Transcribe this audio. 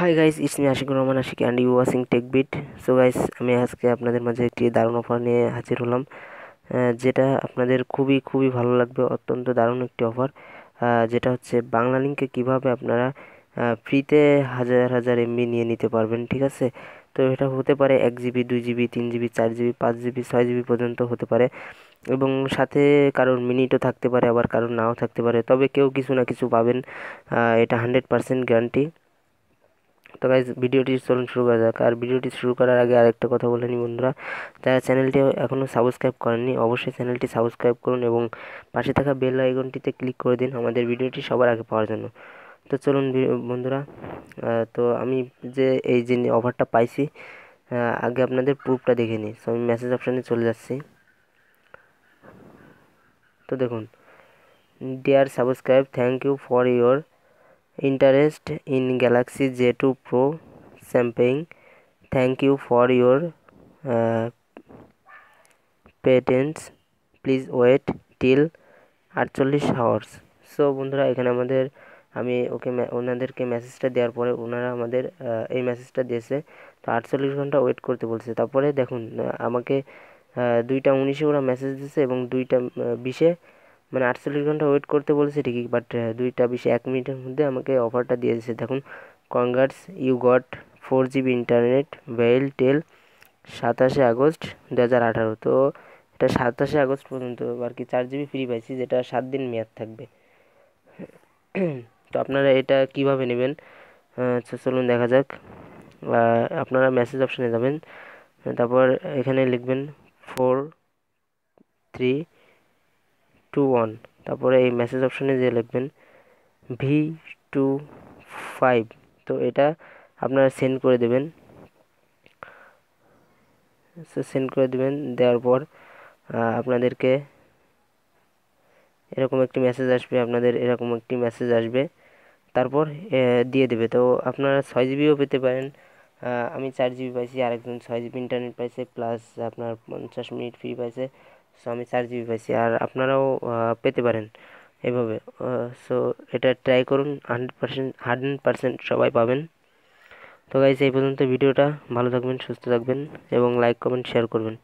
High guys it's me Ashikur Rahman Ashik and you watching tech bit so guys আমি আজকে আপনাদের মাঝে একটি দারুণ অফার নিয়ে হাজির হলাম যেটা আপনাদের খুবই খুবই ভালো লাগবে অত্যন্ত দারুণ একটি অফার যেটা হচ্ছে বাংলা লিঙ্কে কীভাবে আপনারা ফ্রিতে হাজার হাজার এমবি নিয়ে নিতে পারবেন ঠিক আছে তো এটা হতে পারে এক জিবি দুই জিবি তিন জিবি চার জিবি পাঁচ জিবি ছয় জিবি পর্যন্ত হতে পারে এবং সাথে কারোর মিনিটও থাকতে পারে আবার কারোর নাও থাকতে পারে তবে কেউ কিছু না কিছু পাবেন এটা হান্ড্রেড পার্সেন্ট গ্যারান্টি তো গাইজ ভিডিওটি চলুন শুরু করা যাক আর ভিডিওটি শুরু করার আগে আরেকটা কথা বলে নিই বন্ধুরা যারা চ্যানেলটি এখনও সাবস্ক্রাইব করেননি অবশ্যই চ্যানেলটি সাবস্ক্রাইব করুন এবং পাশে থাকা বেল আইকনটিতে ক্লিক করে দিন আমাদের ভিডিওটি সবার আগে পাওয়ার জন্য তো চলুন বন্ধুরা তো আমি যে এই যে অফারটা পাইছি আগে আপনাদের প্রুফটা দেখে নিই সো আমি মেসেজ অপশানে চলে যাচ্ছি তো দেখুন dear subscribe thank you for your interest in Galaxy J two pro Thank thank you for your patents. Please wait till আটচল্লিশ hours. সো বন্ধুরা এখানে আমাদের আমি ওকে ওনাদেরকে মেসেজটা দেওয়ার পরে ওনারা আমাদের এই মেসেজটা দিয়েছে তো আটচল্লিশ ঘন্টা ওয়েট করতে বলছে তারপরে দেখুন আমাকে দুইটা উনিশে ওরা মেসেজ দিয়েছে এবং দুইটা বিশে মানে আটচল্লিশ ঘন্টা ওয়েট করতে বলেছে ঠিকই বাট দুইটা বেশি এক মিনিটের মধ্যে আমাকে অফারটা দিয়ে দিয়েছে দেখুন congrats you got four GB internet valid till সাতাশে আগস্ট দু হাজার আঠারো তো এটা সাতাশে আগস্ট পর্যন্ত আর কি চার জিবি ফ্রি পাইছি যেটা সাত দিন মেয়াদ থাকবে তো আপনারা এটা কিভাবে নেবেন চলুন দেখা যাক আপনারা মেসেজ অপশানে যাবেন তারপর এখানে লিখবেন ফোর থ্রি টু ওয়ান তারপরে এই মেসেজ অপশানে যে লিখবেন ভি টু ফাইভ তো এটা আপনারা সেন্ড করে দেবেন সেন্ড করে দেবেন দেওয়ার পর আপনাদেরকে এরকম একটি মেসেজ আসবে আপনাদের এরকম একটি মেসেজ আসবে তারপর দিয়ে দেবে তো আপনারা ছয় জিবিও পেতে পারেন আমি চার জিবি পাইছি আরেকজন ছয় জিবি ইন্টারনেট পাইছে প্লাস আপনার পঞ্চাশ মিনিট ফ্রি পাইছে সো আমি চার জিবি পাইছি আর আপনারাও পেতে পারেন এভাবে সো এটা ট্রাই করুন হান্ড্রেড পার্সেন্ট হান্ড্রেড পার্সেন্ট সবাই পাবেন তো গাইজ এই পর্যন্ত ভিডিওটা ভালো থাকবেন সুস্থ থাকবেন এবং লাইক কমেন্ট শেয়ার করবেন